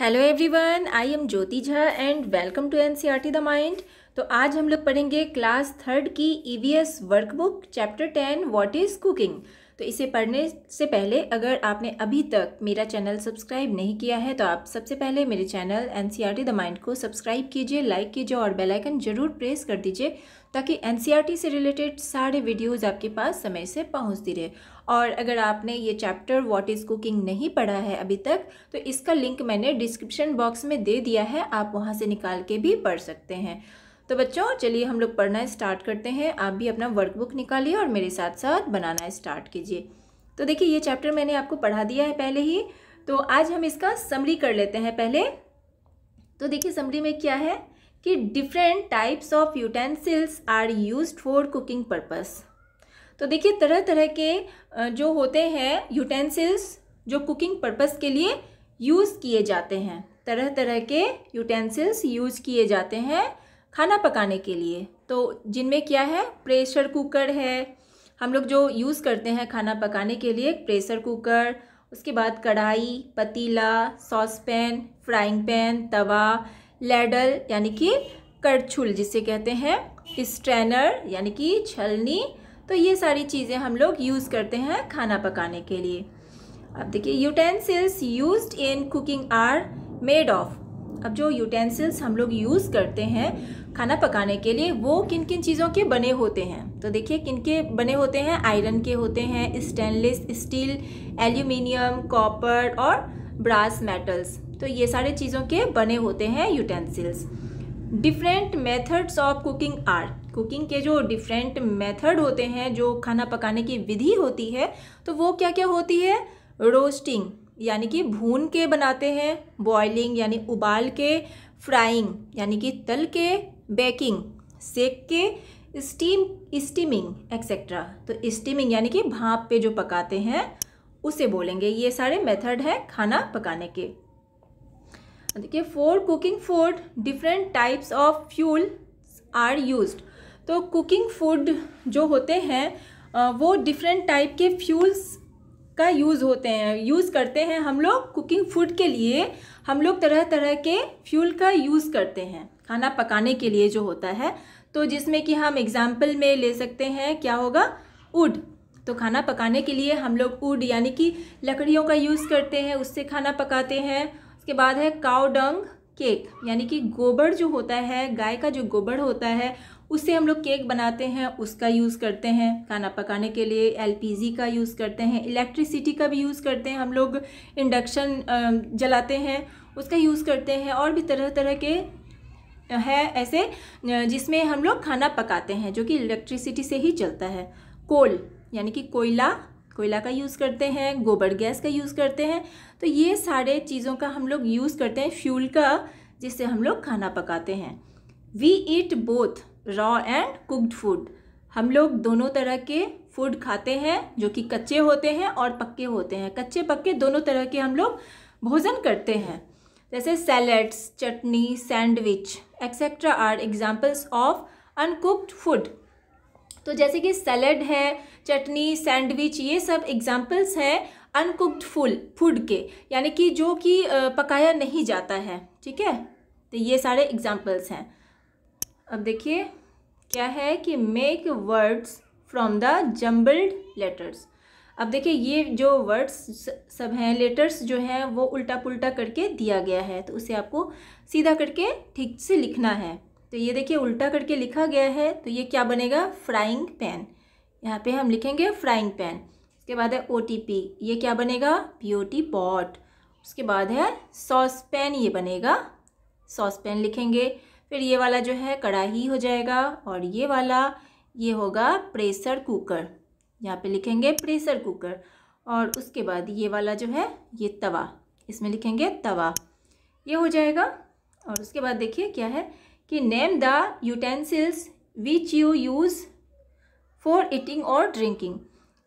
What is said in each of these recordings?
Hello everyone I am Jyoti Jha and welcome to N C R T the mind तो आज हम लोग पढ़ेंगे क्लास थर्ड की E V S workbook chapter ten what is cooking तो इसे पढ़ने से पहले अगर आपने अभी तक मेरा चैनल सब्सक्राइब नहीं किया है तो आप सबसे पहले मेरे channel N C R T the mind को सब्सक्राइब कीजिए लाइक कीजिए और बेलाइकन ज़रूर प्रेस कर दीजिए ताकि एन सी आर टी से रिलेटेड सारे वीडियोज़ आपके पास समय से पहुँचती रहे और अगर आपने ये चैप्टर व्हाट इज़ कुकिंग नहीं पढ़ा है अभी तक तो इसका लिंक मैंने डिस्क्रिप्शन बॉक्स में दे दिया है आप वहाँ से निकाल के भी पढ़ सकते हैं तो बच्चों चलिए हम लोग पढ़ना स्टार्ट करते हैं आप भी अपना वर्कबुक निकालिए और मेरे साथ साथ बनाना स्टार्ट कीजिए तो देखिए ये चैप्टर मैंने आपको पढ़ा दिया है पहले ही तो आज हम इसका समरी कर लेते हैं पहले तो देखिए समरी में क्या है कि different types of utensils are used for cooking purpose तो देखिए तरह तरह के जो होते हैं यूटेंसिल्स जो कुकिंग पर्पस के लिए यूज़ किए जाते हैं तरह तरह के यूटेंसिल्स यूज़ किए जाते हैं खाना पकाने के लिए तो जिनमें क्या है प्रेशर कुकर है हम लोग जो यूज़ करते हैं खाना पकाने के लिए प्रेशर कुकर उसके बाद कढ़ाई पतीला sauce pan frying pan tawa ladle यानी कि करछुल जिसे कहते हैं स्ट्रैनर यानी कि छलनी तो ये सारी चीज़ें हम लोग यूज़ करते हैं खाना पकाने के लिए अब देखिए utensils use in cooking are made of अब जो यूटेंसिल्स हम लोग यूज़ करते हैं खाना पकाने के लिए वो किन किन चीज़ों के बने होते हैं तो देखिए किन के बने होते हैं आयरन के होते हैं स्टेनलेस स्टील एल्यूमिनियम कॉपर और ब्रास मेटल्स तो ये सारे चीज़ों के बने होते हैं utensils different methods of cooking are cooking के जो डिफरेंट मेथड होते हैं जो खाना पकाने की विधि होती है तो वो क्या क्या होती है रोस्टिंग यानी कि भून के बनाते हैं बॉइलिंग यानी उबाल के फ्राइंग यानी कि तल के बेकिंग सेक के स्टीम स्टीमिंग एक्सेट्रा तो स्टीमिंग यानी कि भाप पे जो पकाते हैं उसे बोलेंगे ये सारे मेथड हैं खाना पकाने के देखिए for cooking food different types of fuel are used तो कुकिंग फूड जो होते हैं वो डिफरेंट टाइप के फ्यूल्स का यूज़ होते हैं यूज़ करते हैं हम लोग कुकिंग फूड के लिए हम लोग तरह तरह के फ्यूल का यूज़ करते हैं खाना पकाने के लिए जो होता है तो जिसमें कि हम एग्ज़ाम्पल में ले सकते हैं क्या होगा वुड तो खाना पकाने के लिए हम लोग वुड यानी कि लकड़ियों का यूज़ करते हैं उससे खाना पकाते हैं इसके बाद है काउडंग केक यानी कि गोबर जो होता है गाय का जो गोबर होता है उससे हम लोग केक बनाते हैं उसका यूज़ करते हैं खाना पकाने के लिए एलपीजी का यूज़ करते हैं इलेक्ट्रिसिटी का भी यूज़ करते हैं हम लोग इंडक्शन जलाते हैं उसका यूज़ करते हैं और भी तरह तरह के है ऐसे जिसमें हम लोग खाना पकाते हैं जो कि इलेक्ट्रिसिटी से ही चलता है कोल यानी कि कोयला कोयला का यूज़ करते हैं गोबर गैस का यूज़ करते हैं तो ये सारे चीज़ों का हम लोग यूज़ करते हैं फ्यूल का जिससे हम लोग खाना पकाते हैं we eat both raw and cooked food हम लोग दोनों तरह के फूड खाते हैं जो कि कच्चे होते हैं और पक्के होते हैं कच्चे पक्के दोनों तरह के हम लोग भोजन करते हैं जैसे salads chutney sandwich etcetera are examples of uncooked food तो जैसे कि सैलड है चटनी सैंडविच ये सब एग्जाम्पल्स हैं अनकुक्ड फूल फूड के यानी कि जो कि पकाया नहीं जाता है ठीक है तो ये सारे एग्जाम्पल्स हैं अब देखिए क्या है कि make words from the jumbled letters अब देखिए ये जो वर्ड्स सब हैं लेटर्स जो हैं वो उल्टा पुल्टा करके दिया गया है तो उसे आपको सीधा करके ठीक से लिखना है तो ये देखिए उल्टा करके लिखा गया है तो ये क्या बनेगा फ्राइंग पैन यहाँ पे हम लिखेंगे फ्राइंग पैन उसके बाद है ओ ये क्या बनेगा पी ओ टी पॉट उसके बाद है सॉस पैन ये बनेगा सॉस पैन लिखेंगे फिर ये वाला जो है कढ़ाई हो जाएगा और ये वाला ये होगा प्रेशर कुकर यहाँ पे लिखेंगे प्रेशर कुकर और उसके बाद ये वाला जो है ये तवा इसमें लिखेंगे तवा ये हो जाएगा और उसके बाद देखिए क्या है कि name the utensils which you use for eating और ड्रिंकिंग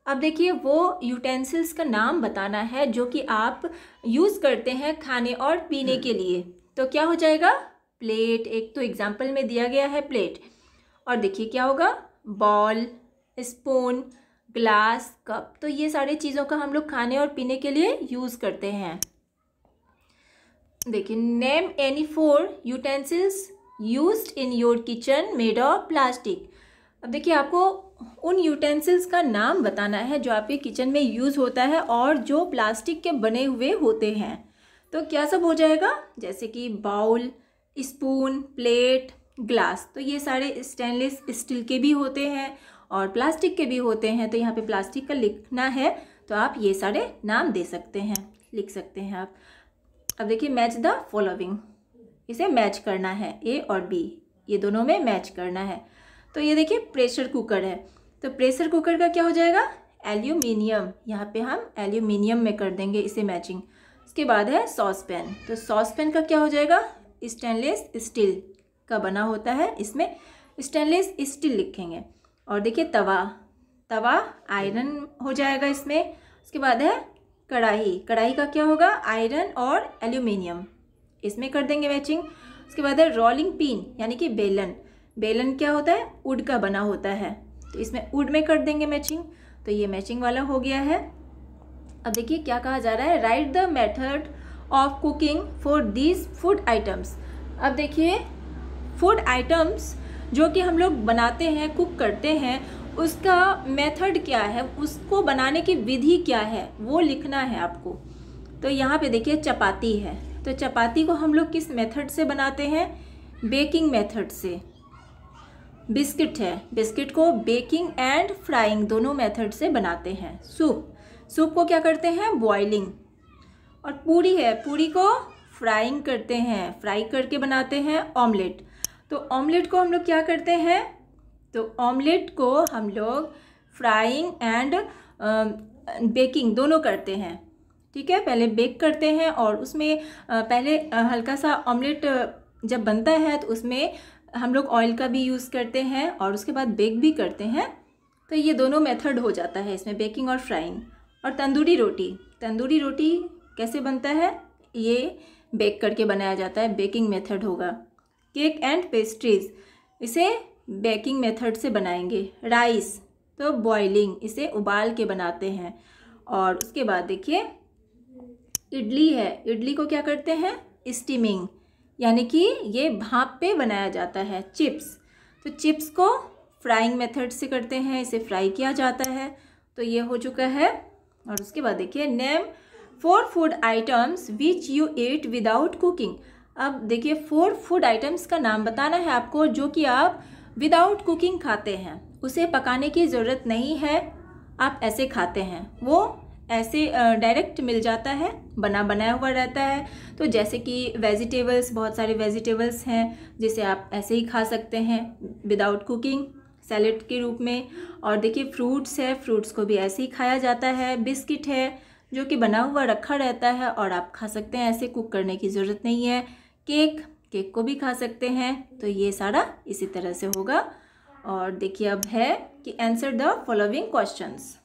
अब देखिए वो यूटेंसिल्स का नाम बताना है जो कि आप यूज़ करते हैं खाने और पीने हम्म। के लिए तो क्या हो जाएगा प्लेट एक तो एग्जाम्पल में दिया गया है प्लेट और देखिए क्या होगा बॉल स्पून ग्लास कप तो ये सारे चीज़ों का हम लोग खाने और पीने के लिए यूज़ करते हैं देखिए name any four utensils use in your kitchen made of plastic अब देखिए आपको उन यूटेंसिल्स का नाम बताना है जो आपके किचन में यूज़ होता है और जो प्लास्टिक के बने हुए होते हैं तो क्या सब हो जाएगा जैसे कि बाउल स्पून प्लेट ग्लास तो ये सारे स्टेनलेस स्टील के भी होते हैं और प्लास्टिक के भी होते हैं तो यहाँ पे प्लास्टिक का लिखना है तो आप ये सारे नाम दे सकते हैं लिख सकते हैं आप अब देखिए मैच द फॉलोविंग इसे मैच करना है ए और बी ये दोनों में मैच करना है तो ये देखिए प्रेशर कुकर है तो प्रेशर कुकर का क्या हो जाएगा एल्यूमिनियम यहाँ पे हम एल्यूमिनियम में कर देंगे इसे मैचिंग उसके बाद है सॉस पैन तो सॉस पैन का क्या हो जाएगा स्टेनलेस स्टील का बना होता है इसमें स्टेनलेस स्टील लिखेंगे और देखिए तवा तवा आयरन हो जाएगा इसमें उसके बाद है कढ़ाई कढ़ाई का क्या होगा आयरन और एल्यूमिनियम इसमें कर देंगे मैचिंग उसके बाद है रोलिंग पिन यानी कि बेलन बेलन क्या होता है उड का बना होता है तो इसमें उड में कर देंगे मैचिंग तो ये मैचिंग वाला हो गया है अब देखिए क्या कहा जा रहा है write the method of cooking for these food items अब देखिए फूड आइटम्स जो कि हम लोग बनाते हैं कुक करते हैं उसका मेथड क्या है उसको बनाने की विधि क्या है वो लिखना है आपको तो यहाँ पे देखिए चपाती है तो चपाती को हम लोग किस मेथड से बनाते हैं बेकिंग मेथड से बिस्किट है बिस्किट को बेकिंग एंड फ्राइंग दोनों मेथड से बनाते हैं सूप सूप को क्या करते हैं बॉइलिंग और पूरी है पूरी को फ्राइंग करते हैं फ्राई करके बनाते हैं ऑमलेट तो ऑमलेट को हम लोग क्या करते हैं तो ऑमलेट को हम लोग फ्राइंग एंड बेकिंग दोनों करते हैं ठीक है पहले बेक करते हैं और उसमें पहले हल्का सा ऑमलेट जब बनता है तो उसमें हम लोग ऑयल का भी यूज़ करते हैं और उसके बाद बेक भी करते हैं तो ये दोनों मेथड हो जाता है इसमें बेकिंग और फ्राइंग और तंदूरी रोटी तंदूरी रोटी कैसे बनता है ये बेक करके बनाया जाता है बेकिंग मेथड होगा केक एंड पेस्ट्रीज इसे बेकिंग मेथड से बनाएंगे राइस तो बॉइलिंग इसे उबाल के बनाते हैं और उसके बाद देखिए इडली है इडली को क्या करते हैं स्टीमिंग यानी कि ये भाप पे बनाया जाता है चिप्स तो चिप्स को फ्राइंग मेथड से करते हैं इसे फ्राई किया जाता है तो ये हो चुका है और उसके बाद देखिए name four food items which you eat without cooking अब देखिए फोर फूड आइटम्स का नाम बताना है आपको जो कि आप विदाउट कुकिंग खाते हैं उसे पकाने की ज़रूरत नहीं है आप ऐसे खाते हैं वो ऐसे डायरेक्ट मिल जाता है बना बनाया हुआ रहता है तो जैसे कि वेजिटेबल्स बहुत सारे वेजिटेबल्स हैं जिसे आप ऐसे ही खा सकते हैं विदाउट कुकिंग सैलड के रूप में और देखिए फ्रूट्स है फ्रूट्स को भी ऐसे ही खाया जाता है बिस्किट है जो कि बना हुआ रखा रहता है और आप खा सकते हैं ऐसे कुक करने की ज़रूरत नहीं है केक केक को भी खा सकते हैं तो ये सारा इसी तरह से होगा और देखिए अब है कि answer the following questions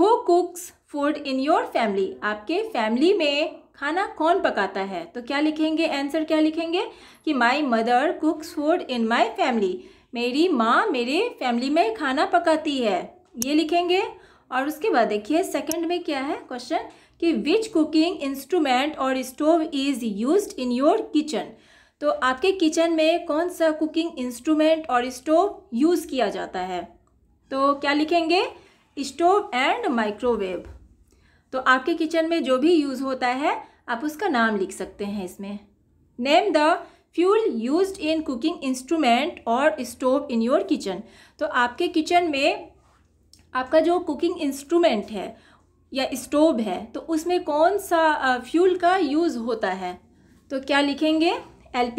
who cooks food in your family आपके फैमिली में खाना कौन पकाता है तो क्या लिखेंगे आंसर क्या लिखेंगे कि my mother cooks food in my family मेरी माँ मेरे फैमिली में खाना पकाती है ये लिखेंगे और उसके बाद देखिए सेकंड में क्या है क्वेश्चन कि विच कुकिंग इंस्ट्रूमेंट और stove is use in your kitchen तो आपके किचन में कौन सा कुकिंग इंस्ट्रूमेंट और स्टोव यूज़ किया जाता है तो क्या लिखेंगे स्टोव एंड माइक्रोवेव तो आपके किचन में जो भी यूज़ होता है आप उसका नाम लिख सकते हैं इसमें name the fuel use in cooking instrument और स्टोव इन योर किचन तो आपके किचन में आपका जो कुकिंग इंस्ट्रूमेंट है या स्टोव है तो उसमें कौन सा फ्यूल का यूज़ होता है तो क्या लिखेंगे एल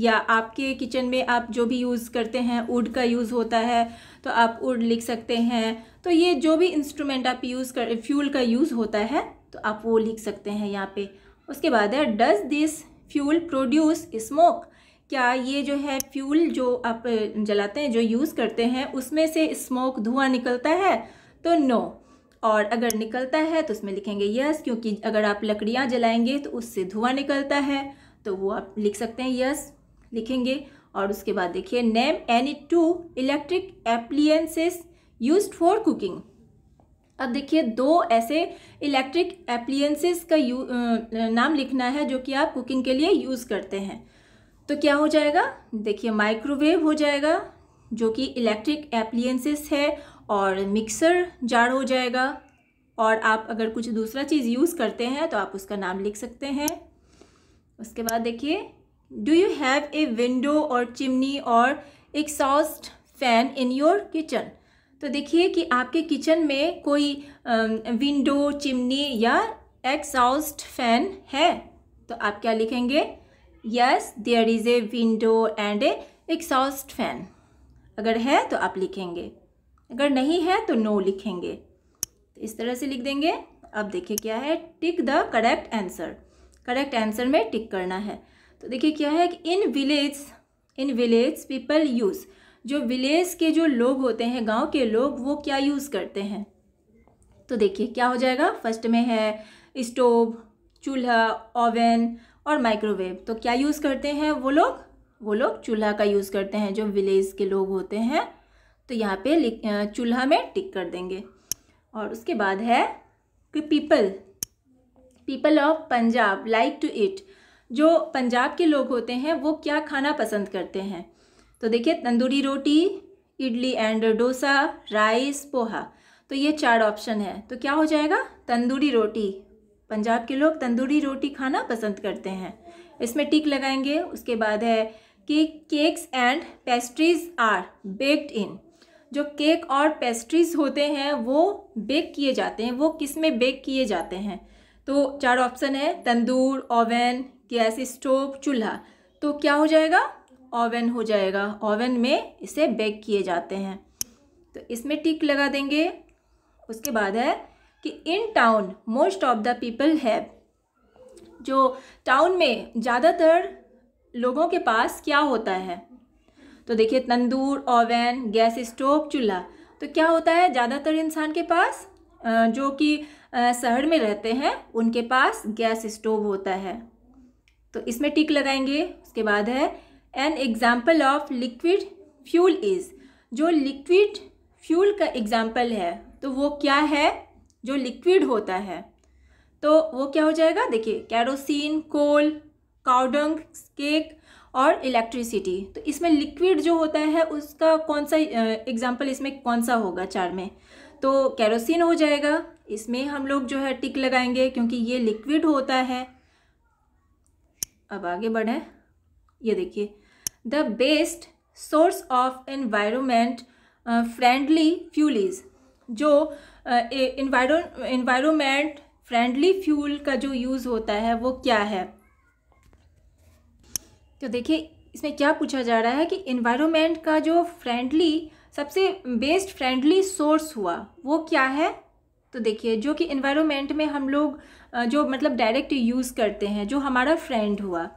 या आपके किचन में आप जो भी यूज़ करते हैं वुड का यूज़ होता है तो आप वुड लिख सकते हैं तो ये जो भी इंस्ट्रूमेंट आप यूज़ कर फ्यूल का यूज़ होता है तो आप वो लिख सकते हैं यहाँ पे उसके बाद है does this fuel produce smoke क्या ये जो है फ्यूल जो आप जलाते हैं जो यूज़ करते हैं उसमें से स्मोक धुआं निकलता है तो नो और अगर निकलता है तो उसमें लिखेंगे यस क्योंकि अगर आप लकड़ियाँ जलाएंगे तो उससे धुआं निकलता है तो वो आप लिख सकते हैं यस लिखेंगे और उसके बाद देखिए name any two electric appliances use for cooking अब देखिए दो ऐसे इलेक्ट्रिक एप्लियंसेस का यू नाम लिखना है जो कि आप कुकिंग के लिए यूज़ करते हैं तो क्या हो जाएगा देखिए माइक्रोवेव हो जाएगा जो कि इलेक्ट्रिक एप्लियंसेस है और मिक्सर जार हो जाएगा और आप अगर कुछ दूसरा चीज़ यूज़ करते हैं तो आप उसका नाम लिख सकते हैं उसके बाद देखिए do you have a window और चिमनी और exhaust fan in your kitchen तो देखिए कि आपके किचन में कोई विंडो चिमनी या एक्सॉस्ट फैन है तो आप क्या लिखेंगे yes there is a window and a exhaust fan अगर है तो आप लिखेंगे अगर नहीं है तो नो लिखेंगे तो इस तरह से लिख देंगे अब देखिए क्या है tick the correct answer correct answer में टिक करना है तो देखिए क्या है कि in village in village people use जो विलेज के जो लोग होते हैं गांव के लोग वो क्या यूज़ करते हैं तो देखिए क्या हो जाएगा फर्स्ट में है स्टोव चूल्हा ओवन और माइक्रोवेव तो क्या यूज़ करते हैं वो लोग वो लोग चूल्हा का यूज़ करते हैं जो विलेज के लोग होते हैं तो यहाँ पे चूल्हा में टिक कर देंगे और उसके बाद है कि people people of Punjab like to eat जो पंजाब के लोग होते हैं वो क्या खाना पसंद करते हैं तो देखिए तंदूरी रोटी इडली एंड डोसा राइस पोहा तो ये चार ऑप्शन है तो क्या हो जाएगा तंदूरी रोटी पंजाब के लोग तंदूरी रोटी खाना पसंद करते हैं इसमें टिक लगाएंगे उसके बाद है कि cakes and pastries are baked in जो केक और पेस्ट्रीज होते हैं वो बेक किए जाते हैं वो किस में बेक किए जाते हैं तो चार ऑप्शन है तंदूर ओवन गैस स्टोव चूल्हा तो क्या हो जाएगा ओवन हो जाएगा ओवन में इसे बेक किए जाते हैं तो इसमें टिक लगा देंगे उसके बाद है कि in town most of the people have जो टाउन में ज़्यादातर लोगों के पास क्या होता है तो देखिए तंदूर ओवन गैस स्टोव चूल्हा तो क्या होता है ज़्यादातर इंसान के पास जो कि शहर में रहते हैं उनके पास गैस स्टोव होता है तो इसमें टिक लगाएंगे उसके बाद है an example of liquid fuel is जो लिक्विड फ्यूल का एग्ज़ाम्पल है तो वो क्या है जो लिक्विड होता है तो वो क्या हो जाएगा देखिए कैरोसिन कोल काउडंग केक और इलेक्ट्रिसिटी तो इसमें लिक्विड जो होता है उसका कौन सा एग्ज़ाम्पल इसमें कौन सा होगा चार में तो कैरोसिन हो जाएगा इसमें हम लोग जो है टिक लगाएंगे क्योंकि ये लिक्विड होता है अब आगे बढ़ें ये देखिए the best source of environment friendly fuel is जो इन्वायरमेंट फ्रेंडली फ्यूल का जो यूज़ होता है वो क्या है तो देखिए इसमें क्या पूछा जा रहा है कि इन्वायरमेंट का जो फ्रेंडली सबसे बेस्ट फ्रेंडली सोर्स हुआ वो क्या है तो देखिए जो कि इन्वायरमेंट में हम लोग uh, जो मतलब डायरेक्ट यूज़ करते हैं जो हमारा फ्रेंड हुआ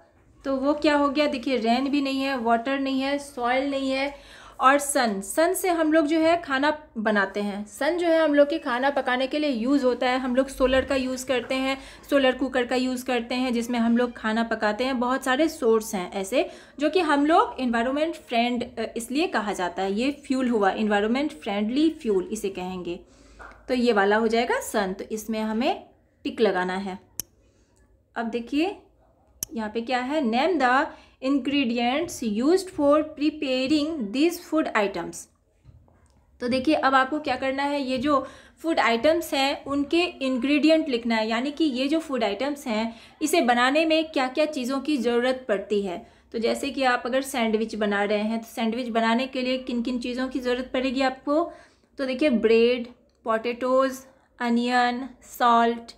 तो वो क्या हो गया देखिए रेन भी नहीं है वाटर नहीं है सॉइल नहीं है और सन सन से हम लोग जो है खाना बनाते हैं सन जो है हम लोग के खाना पकाने के लिए यूज़ होता है हम लोग सोलर का यूज़ करते हैं सोलर कुकर का यूज़ करते हैं जिसमें हम लोग खाना पकाते हैं बहुत सारे सोर्स हैं ऐसे जो कि हम लोग इन्वायरमेंट फ्रेंड इसलिए कहा जाता है ये फ्यूल हुआ इन्वायरमेंट फ्रेंडली फ्यूल इसे कहेंगे तो ये वाला हो जाएगा सन तो इसमें हमें टिक लगाना है अब देखिए यहाँ पे क्या है name the ingredients used for preparing this food items तो देखिए अब आपको क्या करना है ये जो फूड आइटम्स हैं उनके इंग्रेडिएंट लिखना है यानी कि ये जो फूड आइटम्स हैं इसे बनाने में क्या क्या चीज़ों की ज़रूरत पड़ती है तो जैसे कि आप अगर सैंडविच बना रहे हैं तो सैंडविच बनाने के लिए किन किन चीज़ों की ज़रूरत पड़ेगी आपको तो देखिए bread potatoes onion salt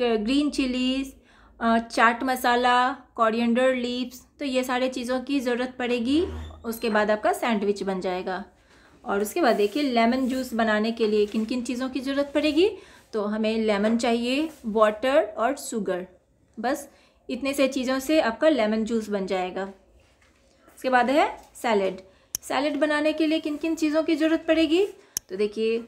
green chillies chaat masala coriander leaves तो ये सारे चीज़ों की ज़रूरत पड़ेगी उसके बाद आपका सैंडविच बन जाएगा और उसके बाद देखिए लेमन जूस बनाने के लिए किन किन चीज़ों की ज़रूरत पड़ेगी तो हमें लेमन चाहिए वाटर और शुगर बस इतने से चीज़ों से आपका लेमन जूस बन जाएगा उसके बाद है सैलड सैलड बनाने के लिए किन किन चीज़ों की ज़रूरत पड़ेगी तो देखिए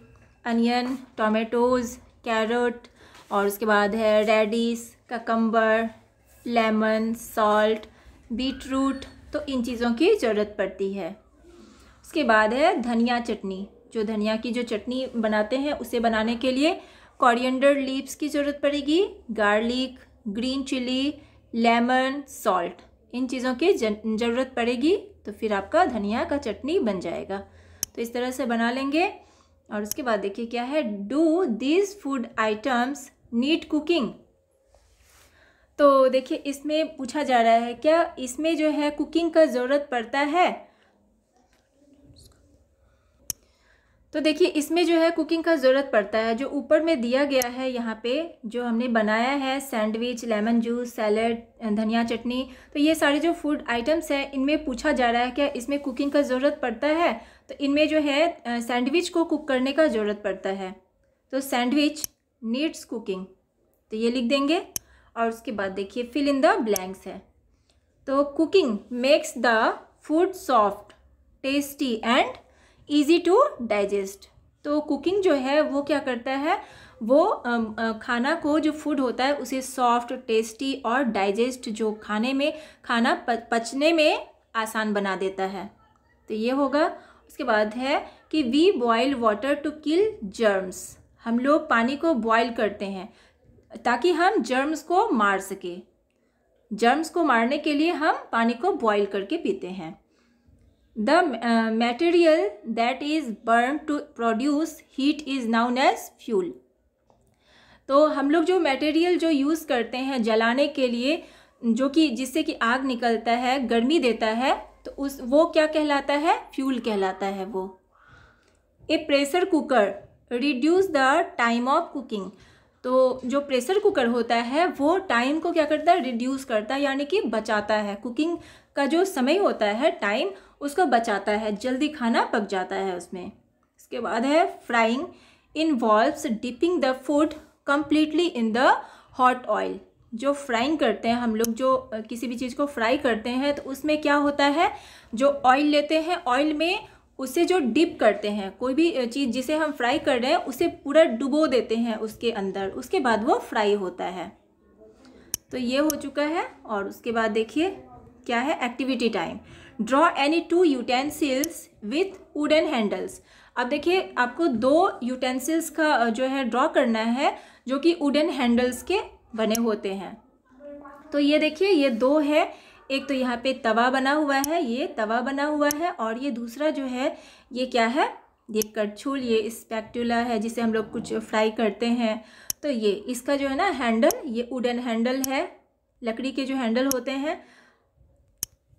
अनियन टोमेटोज़ कैरट और उसके बाद है radish cucumber lemon salt beet root तो इन चीज़ों की ज़रूरत पड़ती है उसके बाद है धनिया चटनी जो धनिया की जो चटनी बनाते हैं उसे बनाने के लिए कॉरियडर लीव्स की ज़रूरत पड़ेगी garlic green chilli lemon salt इन चीज़ों की ज़रूरत पड़ेगी तो फिर आपका धनिया का चटनी बन जाएगा तो इस तरह से बना लेंगे और उसके बाद देखिए क्या है do these food items need cooking तो देखिए इसमें पूछा जा रहा है क्या इसमें जो है कुकिंग का ज़रूरत पड़ता है तो देखिए इसमें जो है कुकिंग का ज़रूरत पड़ता है जो ऊपर में दिया गया है यहाँ पे जो हमने बनाया है सैंडविच लेमन जूस सैलड धनिया चटनी तो ये सारे जो फूड आइटम्स हैं इनमें पूछा जा रहा है क्या इसमें कुकिंग का ज़रूरत पड़ता है तो इनमें जो है सैंडविच को कुक करने का ज़रूरत पड़ता है तो सैंडविच नीड्स कुकिंग तो ये लिख देंगे और उसके बाद देखिए फिल इन द ब्लैंक्स है तो cooking makes the food soft tasty and easy to digest तो कुकिंग जो है वो क्या करता है वो खाना को जो फूड होता है उसे सॉफ्ट टेस्टी और डाइजेस्ट जो खाने में खाना पचने में आसान बना देता है तो ये होगा उसके बाद है कि we boil water to kill germs हम लोग पानी को बॉयल करते हैं ताकि हम जर्म्स को मार सके जर्म्स को मारने के लिए हम पानी को बॉईल करके पीते हैं the material that is burn to produce heat is known as fuel तो हम लोग जो मटेरियल जो यूज़ करते हैं जलाने के लिए जो कि जिससे कि आग निकलता है गर्मी देता है तो उस वो क्या कहलाता है फ्यूल कहलाता है वो a pressure cooker reduce the time of cooking तो जो प्रेशर कुकर होता है वो टाइम को क्या करता है रिड्यूस करता है यानी कि बचाता है कुकिंग का जो समय होता है टाइम उसको बचाता है जल्दी खाना पक जाता है उसमें इसके बाद है frying involves dipping the food completely in the hot oil जो फ्राइंग करते हैं हम लोग जो किसी भी चीज़ को फ्राई करते हैं तो उसमें क्या होता है जो ऑयल लेते हैं ऑयल में उससे जो डिप करते हैं कोई भी चीज़ जिसे हम फ्राई कर रहे हैं उसे पूरा डुबो देते हैं उसके अंदर उसके बाद वो फ्राई होता है तो ये हो चुका है और उसके बाद देखिए क्या है activity time draw any two utensils with wooden handles अब देखिए आपको दो यूटेंसिल्स का जो है ड्रॉ करना है जो कि वुडन हैंडल्स के बने होते हैं तो ये देखिए ये दो है एक तो यहाँ पे तवा बना हुआ है ये तवा बना हुआ है और ये दूसरा जो है ये क्या है ये कटछूल ये स्पैक्टूला है जिसे हम लोग कुछ फ्राई करते हैं तो ये इसका जो है ना हैंडल ये वुडन हैंडल है लकड़ी के जो हैंडल होते हैं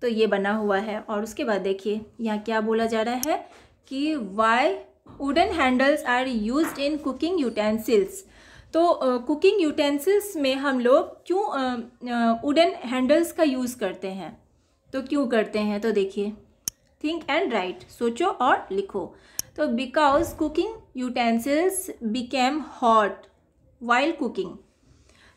तो ये बना हुआ है और उसके बाद देखिए यहाँ क्या बोला जा रहा है कि why wooden handles are use in cooking utensils तो कुकिंग यूटेंसिल्स में हम लोग क्यों वुडन हैंडल्स का यूज़ करते हैं तो क्यों करते हैं तो देखिए थिंक एंड राइट सोचो और लिखो तो because cooking utensils became hot while cooking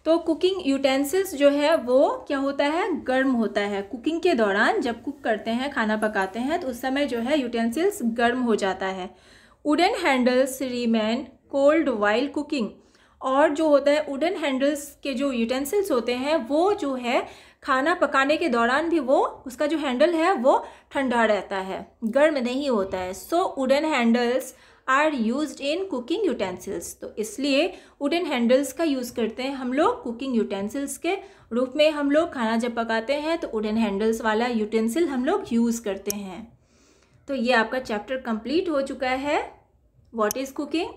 तो कुकिंग यूटेंसिल्स जो है वो क्या होता है गर्म होता है कुकिंग के दौरान जब कुक करते हैं खाना पकाते हैं तो उस समय जो है यूटेंसिल्स गर्म हो जाता है wooden handles remain cold while cooking और जो होता है वुडन हैंडल्स के जो यूटेंसिल्स होते हैं वो जो है खाना पकाने के दौरान भी वो उसका जो हैंडल है वो ठंडा रहता है गर्म नहीं होता है so wooden handles are use in cooking utensils तो इसलिए वुडन हैंडल्स का यूज़ करते हैं हम लोग कुकिंग यूटेंसिल्स के रूप में हम लोग खाना जब पकाते हैं तो वुडन हैंडल्स वाला यूटेंसिल हम लोग यूज़ करते हैं तो ये आपका चैप्टर कंप्लीट हो चुका है वॉट इज़ कुकिंग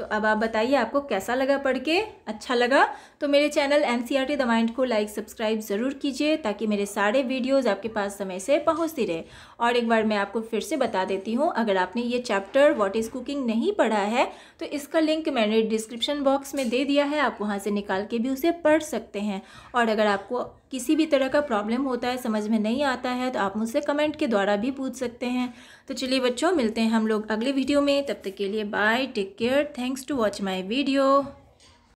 तो अब आप बताइए आपको कैसा लगा पढ़ के अच्छा लगा तो मेरे channel N C R T the mind को लाइक सब्सक्राइब ज़रूर कीजिए ताकि मेरे सारे वीडियोस आपके पास समय से पहुंचती रहे और एक बार मैं आपको फिर से बता देती हूँ अगर आपने ये चैप्टर व्हाट इज़ कुकिंग नहीं पढ़ा है तो इसका लिंक मैंने डिस्क्रिप्शन बॉक्स में दे दिया है आप वहाँ से निकाल के भी उसे पढ़ सकते हैं और अगर आपको किसी भी तरह का प्रॉब्लम होता है समझ में नहीं आता है तो आप मुझसे कमेंट के द्वारा भी पूछ सकते हैं तो चलिए बच्चों मिलते हैं हम लोग अगले वीडियो में तब तक के लिए bye take care thanks to watch my video